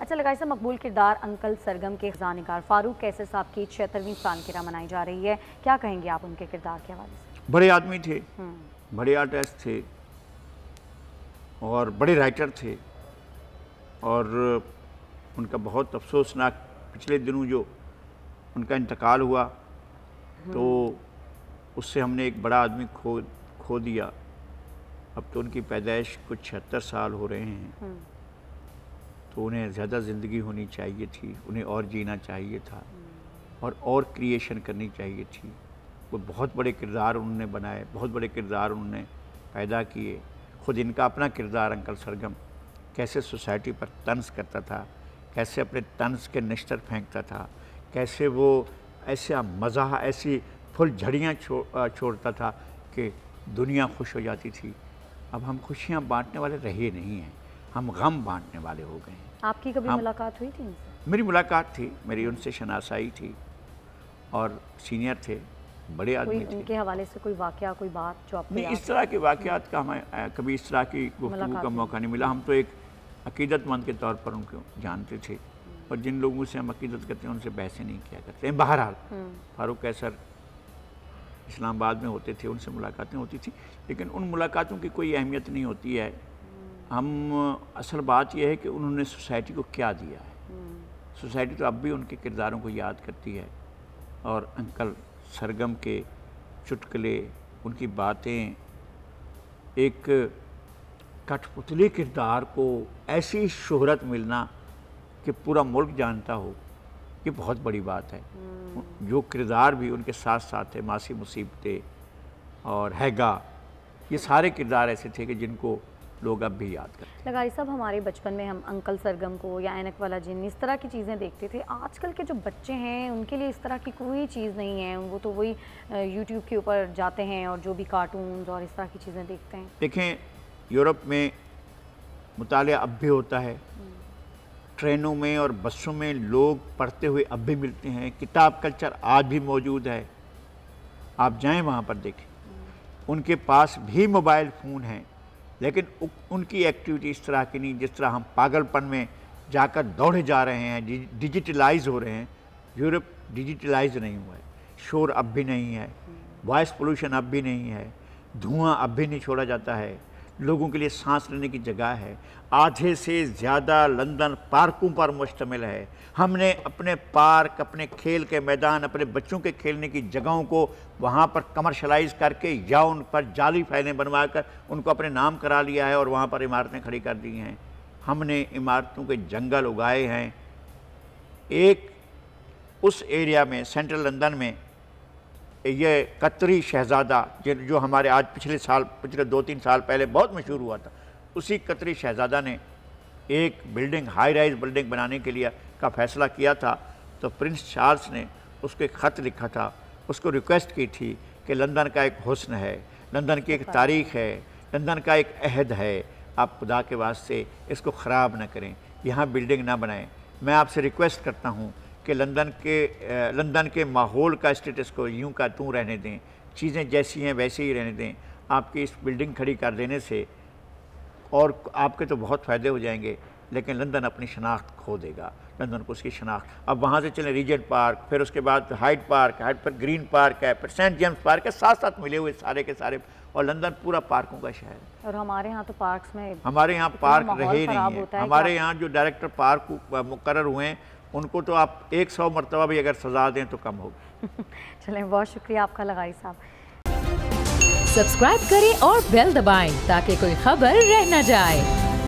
अच्छा लगाइजा मकबूल किरदार अंकल सरगम के खजानकार फारूक कैसे साहब की छिहत्तरवीं सालगिरह मनाई जा रही है क्या कहेंगे आप उनके किरदार के हवाले से बड़े आदमी थे हम्म। बड़े आर्टिस्ट थे और बड़े राइटर थे और उनका बहुत अफसोसनाक पिछले दिनों जो उनका इंतकाल हुआ हम्म। तो उससे हमने एक बड़ा आदमी खो खो दिया अब तो उनकी पैदाइश कुछ छिहत्तर साल हो रहे हैं हम्म। तो उन्हें ज़्यादा ज़िंदगी होनी चाहिए थी उन्हें और जीना चाहिए था और और क्रिएशन करनी चाहिए थी वो बहुत बड़े किरदार उन्होंने बनाए बहुत बड़े किरदार उन्होंने पैदा किए खुद इनका अपना किरदार अंकल सरगम कैसे सोसाइटी पर तंज करता था कैसे अपने तंज के नश्तर फेंकता था कैसे वो ऐसा मज़ा ऐसी फुल झड़ियाँ छो, छोड़ता था कि दुनिया खुश हो जाती थी अब हम खुशियाँ बांटने वाले रहे नहीं हैं हम गम बांटने वाले हो गए आपकी कभी मुलाकात हुई थी मेरी मुलाकात थी मेरी उनसे शनासाई थी और सीनियर थे बड़े आदमी थे उनके हवाले से कोई वाक्य कोई बात जो आपने नहीं इस तरह के वाक़ात का हमें कभी इस तरह की गुफ्तु का मौका नहीं मिला हम तो एक अकीदतमंद के तौर पर उनको जानते थे हम्म। और जिन लोगों से हम अकीदत करते हैं उनसे बहसें नहीं किया करते हैं बहरहाल हम्म। फारूक कैसर इस्लामाबाद में होते थे उनसे मुलाकातें होती थी लेकिन उन मुलाकातों की कोई अहमियत नहीं होती है हम असल बात यह है कि उन्होंने सोसाइटी को क्या दिया है सोसाइटी तो अब भी उनके किरदारों को याद करती है और अंकल सरगम के चुटकले उनकी बातें एक कठपुतली किरदार को ऐसी शोहरत मिलना कि पूरा मुल्क जानता हो ये बहुत बड़ी बात है हम्म। जो किरदार भी उनके साथ साथ थे मासी मुसीबतें और हैगा ये सारे किरदार ऐसे थे कि जिनको लोग अब भी याद करें लगाई सब हमारे बचपन में हम अंकल सरगम को या एनक वाला जिन इस तरह की चीज़ें देखते थे आजकल के जो बच्चे हैं उनके लिए इस तरह की कोई चीज़ नहीं है वो तो वही यूट्यूब के ऊपर जाते हैं और जो भी कार्टून और इस तरह की चीज़ें देखते हैं देखें यूरोप में मुताल अब भी होता है ट्रेनों में और बसों में लोग पढ़ते हुए अब भी मिलते हैं किताब कल्चर आज भी मौजूद है आप जाएं वहाँ पर देखें उनके पास भी मोबाइल फ़ोन हैं लेकिन उनकी एक्टिविटी इस तरह की नहीं जिस तरह हम पागलपन में जाकर दौड़े जा रहे हैं डिजिटलाइज हो रहे हैं यूरोप डिजिटलाइज नहीं हुआ है शोर अब भी नहीं है वॉइस हम्म। पोल्यूशन अब भी नहीं है धुआं अब भी नहीं छोड़ा जाता है लोगों के लिए सांस लेने की जगह है आधे से ज़्यादा लंदन पार्कों पर मुश्तमिल है हमने अपने पार्क अपने खेल के मैदान अपने बच्चों के खेलने की जगहों को वहाँ पर कमर्शलाइज करके या उन पर जाली फैलें बनवाकर उनको अपने नाम करा लिया है और वहाँ पर इमारतें खड़ी कर दी हैं हमने इमारतों के जंगल उगाए हैं एक उस एरिया में सेंट्रल लंदन में ये कतरी शहज़ादा जो हमारे आज पिछले साल पिछले दो तीन साल पहले बहुत मशहूर हुआ था उसी कतरी शहज़ादा ने एक बिल्डिंग हाई राइज बिल्डिंग बनाने के लिए का फैसला किया था तो प्रिंस चार्ल्स ने उसको एक ख़त लिखा था उसको रिक्वेस्ट की थी कि लंदन का एक हुसन है लंदन की एक हाँ। तारीख़ है लंदन का एक अहद है आप खुदा के वास्ते इसको ख़राब ना करें यहाँ बिल्डिंग ना बनाएं मैं आपसे रिक्वेस्ट करता हूँ कि लंदन के लंदन के माहौल का स्टेटस को यूं का तू रहने दें चीज़ें जैसी हैं वैसे ही रहने दें आपकी इस बिल्डिंग खड़ी कर देने से और आपके तो बहुत फ़ायदे हो जाएंगे लेकिन लंदन अपनी शनाख्त खो देगा लंदन को उसकी शनाख्त अब वहाँ से चले रिजेंट पार्क फिर उसके बाद हाइट पार्क हाइट पर ग्रीन पार्क है फिर सेंट जेम्स पार्क है साथ साथ मिले हुए सारे के सारे और लंदन पूरा पार्कों का शहर है और हमारे यहाँ तो पार्क्स में हमारे यहाँ पार्क रहे नहीं है हमारे यहाँ जो डायरेक्टर पार्क मुकर हुए हैं उनको तो आप एक सौ मरतबा भी अगर सजा दें तो कम होगी चलें बहुत शुक्रिया आपका लगाई साहब सब्सक्राइब करें और बेल दबाएं ताकि कोई खबर रह न जाए